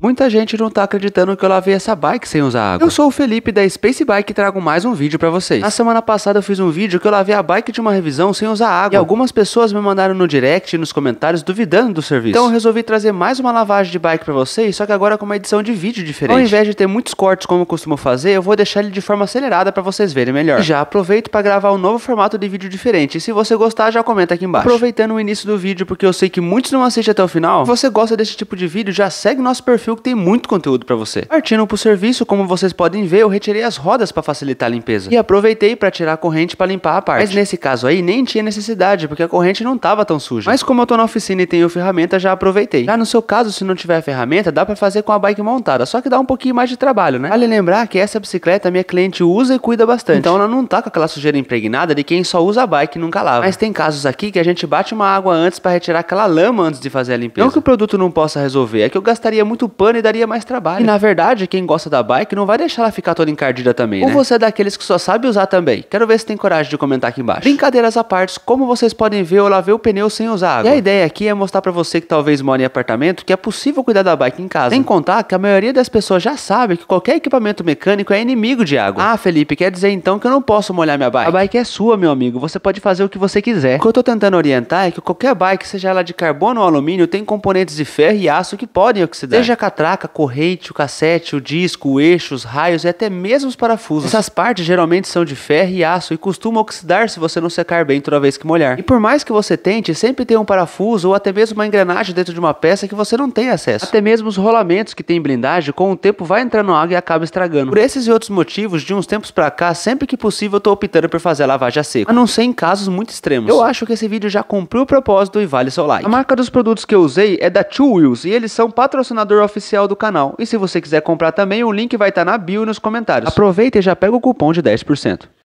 Muita gente não tá acreditando que eu lavei essa bike sem usar água. Eu sou o Felipe da Space Bike e trago mais um vídeo para vocês. Na semana passada eu fiz um vídeo que eu lavei a bike de uma revisão sem usar água. E algumas pessoas me mandaram no direct e nos comentários duvidando do serviço. Então eu resolvi trazer mais uma lavagem de bike para vocês, só que agora com uma edição de vídeo diferente. Ao invés de ter muitos cortes como eu costumo fazer, eu vou deixar ele de forma acelerada para vocês verem melhor. Já aproveito para gravar um novo formato de vídeo diferente. E se você gostar, já comenta aqui embaixo. Aproveitando o início do vídeo, porque eu sei que muitos não assistem até o final, se você gosta desse tipo de vídeo, já segue nosso perfil perfil que tem muito conteúdo para você. Partindo pro serviço, como vocês podem ver, eu retirei as rodas para facilitar a limpeza. E aproveitei para tirar a corrente para limpar a parte. Mas nesse caso aí, nem tinha necessidade, porque a corrente não estava tão suja. Mas como eu tô na oficina e tenho ferramenta, já aproveitei. Já no seu caso, se não tiver ferramenta, dá para fazer com a bike montada, só que dá um pouquinho mais de trabalho, né? Vale lembrar que essa bicicleta minha cliente usa e cuida bastante. Então ela não tá com aquela sujeira impregnada de quem só usa a bike e nunca lava. Mas tem casos aqui que a gente bate uma água antes para retirar aquela lama antes de fazer a limpeza. Não que o produto não possa resolver, é que eu gastaria muito pano e daria mais trabalho. E na verdade, quem gosta da bike não vai deixar ela ficar toda encardida também, Ou né? você é daqueles que só sabe usar também? Quero ver se tem coragem de comentar aqui embaixo. Brincadeiras à parte, como vocês podem ver, eu lavei o pneu sem usar água. E a ideia aqui é mostrar para você que talvez mora em apartamento que é possível cuidar da bike em casa. Sem contar que a maioria das pessoas já sabe que qualquer equipamento mecânico é inimigo de água. Ah, Felipe, quer dizer então que eu não posso molhar minha bike? A bike é sua, meu amigo. Você pode fazer o que você quiser. O que eu tô tentando orientar é que qualquer bike, seja ela de carbono ou alumínio, tem componentes de ferro e aço que podem oxidar. Seja catraca, corrente, o cassete, o disco, o eixo, os raios e até mesmo os parafusos. Essas partes geralmente são de ferro e aço e costumam oxidar se você não secar bem toda vez que molhar. E por mais que você tente, sempre tem um parafuso ou até mesmo uma engrenagem dentro de uma peça que você não tem acesso. Até mesmo os rolamentos que têm blindagem, com o tempo vai entrando água e acaba estragando. Por esses e outros motivos, de uns tempos pra cá, sempre que possível eu tô optando por fazer a lavagem a seco, a não ser em casos muito extremos. Eu acho que esse vídeo já cumpriu o propósito e vale seu like. A marca dos produtos que eu usei é da Two Wheels e eles são patrocinador oficial oficial do canal. E se você quiser comprar também, o link vai estar tá na bio e nos comentários. Aproveita e já pega o cupom de 10%.